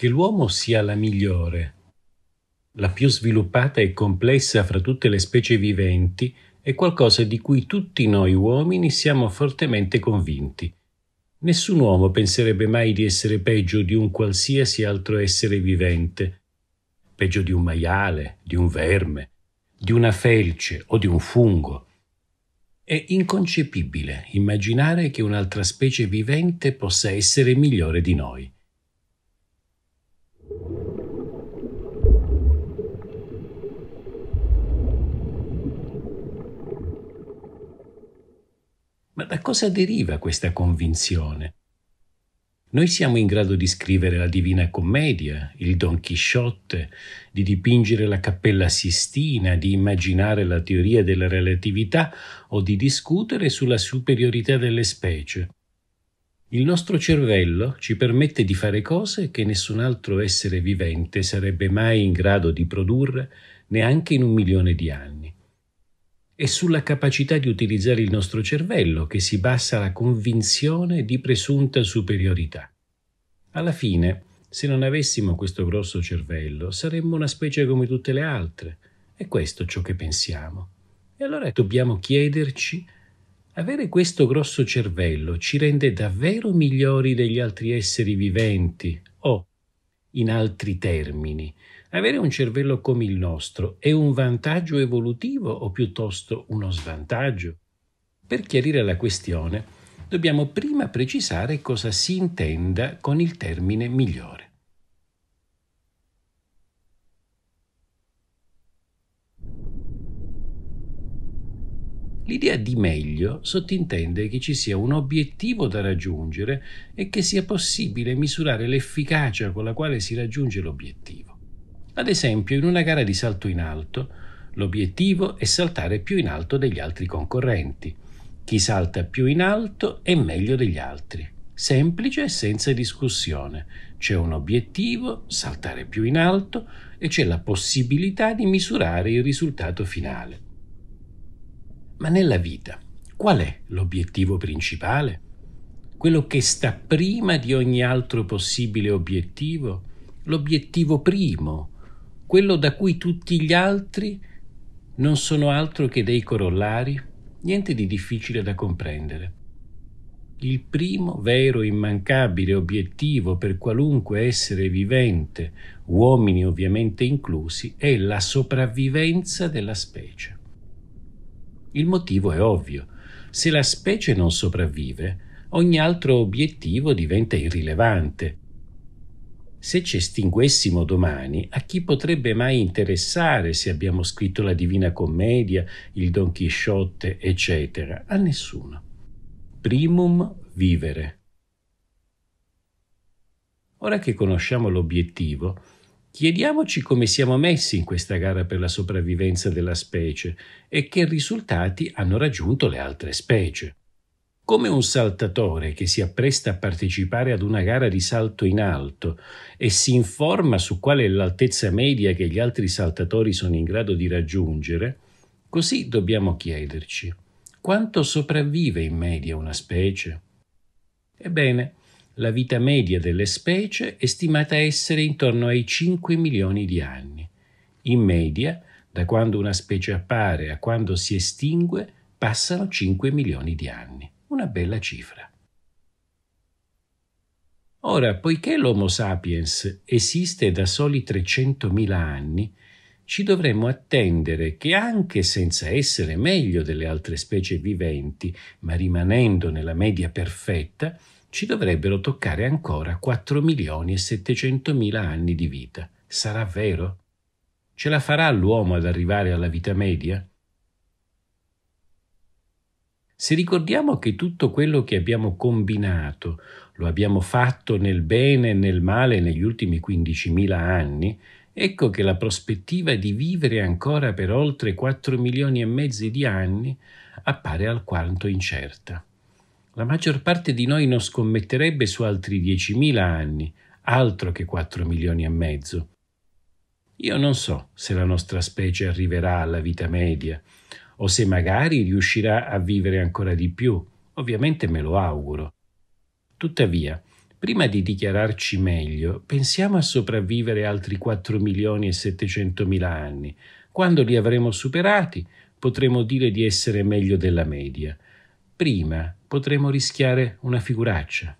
Che l'uomo sia la migliore, la più sviluppata e complessa fra tutte le specie viventi, è qualcosa di cui tutti noi uomini siamo fortemente convinti. Nessun uomo penserebbe mai di essere peggio di un qualsiasi altro essere vivente, peggio di un maiale, di un verme, di una felce o di un fungo. È inconcepibile immaginare che un'altra specie vivente possa essere migliore di noi. Ma da cosa deriva questa convinzione? Noi siamo in grado di scrivere la Divina Commedia, il Don Chisciotte, di dipingere la Cappella Sistina, di immaginare la teoria della relatività o di discutere sulla superiorità delle specie. Il nostro cervello ci permette di fare cose che nessun altro essere vivente sarebbe mai in grado di produrre neanche in un milione di anni è sulla capacità di utilizzare il nostro cervello che si basa la convinzione di presunta superiorità. Alla fine, se non avessimo questo grosso cervello, saremmo una specie come tutte le altre. È questo ciò che pensiamo. E allora dobbiamo chiederci, avere questo grosso cervello ci rende davvero migliori degli altri esseri viventi o in altri termini, avere un cervello come il nostro è un vantaggio evolutivo o piuttosto uno svantaggio? Per chiarire la questione, dobbiamo prima precisare cosa si intenda con il termine migliore. L'idea di meglio sottintende che ci sia un obiettivo da raggiungere e che sia possibile misurare l'efficacia con la quale si raggiunge l'obiettivo. Ad esempio, in una gara di salto in alto, l'obiettivo è saltare più in alto degli altri concorrenti. Chi salta più in alto è meglio degli altri. Semplice e senza discussione. C'è un obiettivo, saltare più in alto, e c'è la possibilità di misurare il risultato finale. Ma nella vita qual è l'obiettivo principale? Quello che sta prima di ogni altro possibile obiettivo? L'obiettivo primo, quello da cui tutti gli altri non sono altro che dei corollari? Niente di difficile da comprendere. Il primo vero immancabile obiettivo per qualunque essere vivente, uomini ovviamente inclusi, è la sopravvivenza della specie. Il motivo è ovvio. Se la specie non sopravvive, ogni altro obiettivo diventa irrilevante. Se ci estinguessimo domani, a chi potrebbe mai interessare se abbiamo scritto la Divina Commedia, il Don Chisciotte, eccetera? A nessuno. Primum vivere. Ora che conosciamo l'obiettivo, Chiediamoci come siamo messi in questa gara per la sopravvivenza della specie e che risultati hanno raggiunto le altre specie. Come un saltatore che si appresta a partecipare ad una gara di salto in alto e si informa su qual è l'altezza media che gli altri saltatori sono in grado di raggiungere, così dobbiamo chiederci quanto sopravvive in media una specie? Ebbene, la vita media delle specie è stimata essere intorno ai 5 milioni di anni. In media, da quando una specie appare a quando si estingue, passano 5 milioni di anni. Una bella cifra. Ora, poiché l'Homo sapiens esiste da soli 300.000 anni, ci dovremmo attendere che anche senza essere meglio delle altre specie viventi, ma rimanendo nella media perfetta, ci dovrebbero toccare ancora 4 milioni e 700 mila anni di vita. Sarà vero? Ce la farà l'uomo ad arrivare alla vita media? Se ricordiamo che tutto quello che abbiamo combinato lo abbiamo fatto nel bene e nel male negli ultimi 15.000 anni, ecco che la prospettiva di vivere ancora per oltre 4 milioni e mezzo di anni appare alquanto incerta. La maggior parte di noi non scommetterebbe su altri 10.000 anni, altro che 4 milioni e mezzo. Io non so se la nostra specie arriverà alla vita media o se magari riuscirà a vivere ancora di più. Ovviamente me lo auguro. Tuttavia, prima di dichiararci meglio, pensiamo a sopravvivere altri 4 milioni e 700 mila anni. Quando li avremo superati, potremo dire di essere meglio della media. Prima potremmo rischiare una figuraccia.